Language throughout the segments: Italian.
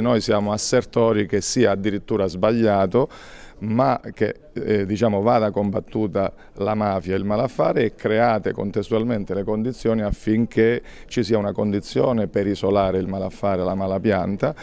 Noi siamo assertori che sia addirittura sbagliato ma che eh, diciamo, vada combattuta la mafia e il malaffare e create contestualmente le condizioni affinché ci sia una condizione per isolare il malaffare, e la malapianta.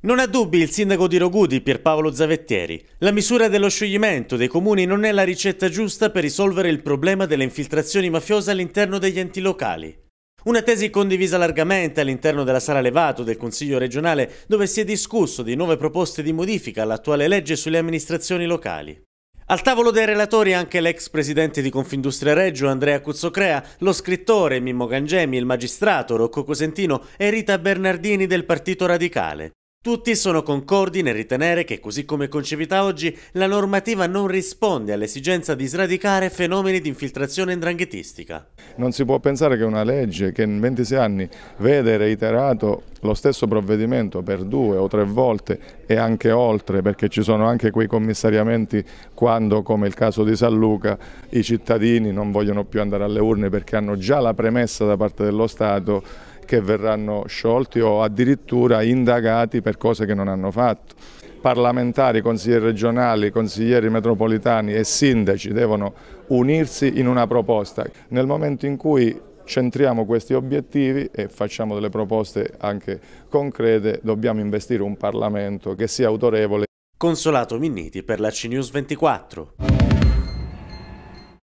Non ha dubbi il sindaco di Rogudi, Pierpaolo Zavettieri. La misura dello scioglimento dei comuni non è la ricetta giusta per risolvere il problema delle infiltrazioni mafiose all'interno degli enti locali. Una tesi condivisa largamente all'interno della Sala Levato del Consiglio regionale dove si è discusso di nuove proposte di modifica all'attuale legge sulle amministrazioni locali. Al tavolo dei relatori anche l'ex presidente di Confindustria Reggio Andrea Cuzzocrea, lo scrittore Mimmo Gangemi, il magistrato Rocco Cosentino e Rita Bernardini del Partito Radicale. Tutti sono concordi nel ritenere che, così come concepita oggi, la normativa non risponde all'esigenza di sradicare fenomeni di infiltrazione indranghetistica. Non si può pensare che una legge che in 26 anni vede reiterato lo stesso provvedimento per due o tre volte e anche oltre, perché ci sono anche quei commissariamenti quando, come il caso di San Luca, i cittadini non vogliono più andare alle urne perché hanno già la premessa da parte dello Stato che verranno sciolti o addirittura indagati per cose che non hanno fatto. Parlamentari, consiglieri regionali, consiglieri metropolitani e sindaci devono unirsi in una proposta. Nel momento in cui centriamo questi obiettivi e facciamo delle proposte anche concrete, dobbiamo investire un Parlamento che sia autorevole. Consolato Minniti per la CNews 24.